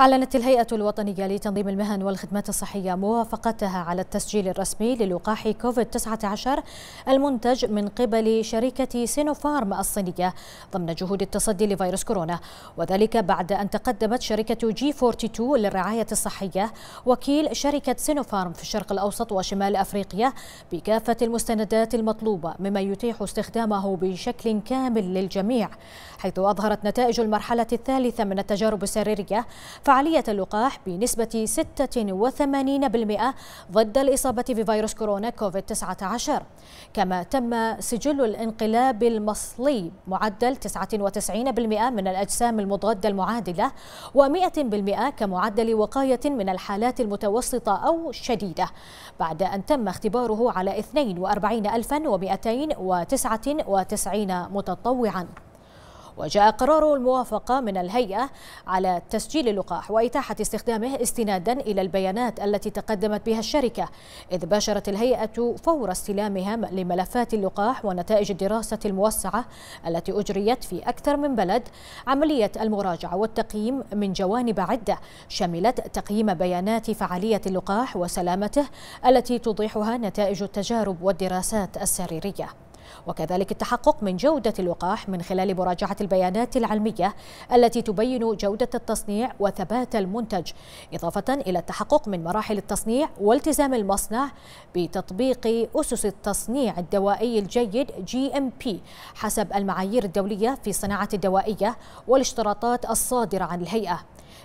أعلنت الهيئة الوطنية لتنظيم المهن والخدمات الصحية موافقتها على التسجيل الرسمي للقاح كوفيد-19 المنتج من قبل شركة سينوفارم الصينية ضمن جهود التصدي لفيروس كورونا وذلك بعد أن تقدمت شركة جي 42 للرعاية الصحية وكيل شركة سينوفارم في الشرق الأوسط وشمال أفريقيا بكافة المستندات المطلوبة مما يتيح استخدامه بشكل كامل للجميع حيث أظهرت نتائج المرحلة الثالثة من التجارب السريرية فعالية اللقاح بنسبة 86% ضد الإصابة بفيروس كورونا كوفيد-19 كما تم سجل الانقلاب المصلي معدل 99% من الأجسام المضادة المعادلة و100% كمعدل وقاية من الحالات المتوسطة أو شديدة بعد أن تم اختباره على 42299 متطوعا وجاء قرار الموافقة من الهيئة على تسجيل اللقاح وإتاحة استخدامه استنادا إلى البيانات التي تقدمت بها الشركة إذ باشرت الهيئة فور استلامها لملفات اللقاح ونتائج الدراسة الموسعة التي أجريت في أكثر من بلد عملية المراجعة والتقييم من جوانب عدة شملت تقييم بيانات فعالية اللقاح وسلامته التي توضحها نتائج التجارب والدراسات السريرية وكذلك التحقق من جودة اللقاح من خلال مراجعة البيانات العلمية التي تبين جودة التصنيع وثبات المنتج إضافة إلى التحقق من مراحل التصنيع والتزام المصنع بتطبيق أسس التصنيع الدوائي الجيد جي ام بي حسب المعايير الدولية في الصناعة الدوائية والاشتراطات الصادرة عن الهيئة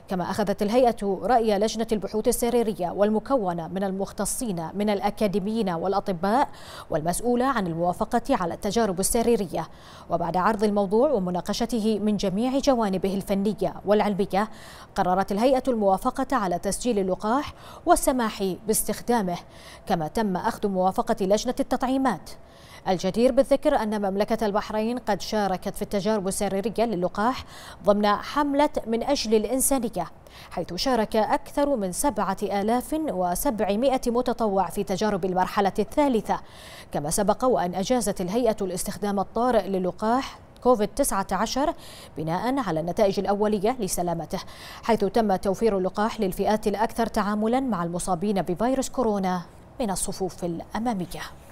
كما أخذت الهيئة رأي لجنة البحوث السريرية والمكونة من المختصين من الأكاديميين والأطباء والمسؤولة عن الموافقة على التجارب السريرية وبعد عرض الموضوع ومناقشته من جميع جوانبه الفنية والعلمية قررت الهيئة الموافقة على تسجيل اللقاح والسماح باستخدامه كما تم أخذ موافقة لجنة التطعيمات الجدير بالذكر أن مملكة البحرين قد شاركت في التجارب السريرية للقاح ضمن حملة من أجل الإنسانية حيث شارك أكثر من سبعة آلاف وسبعمائة متطوع في تجارب المرحلة الثالثة كما سبق وأن أجازت الهيئة الاستخدام الطارئ للقاح كوفيد 19 بناء على النتائج الأولية لسلامته حيث تم توفير اللقاح للفئات الأكثر تعاملا مع المصابين بفيروس كورونا من الصفوف الأمامية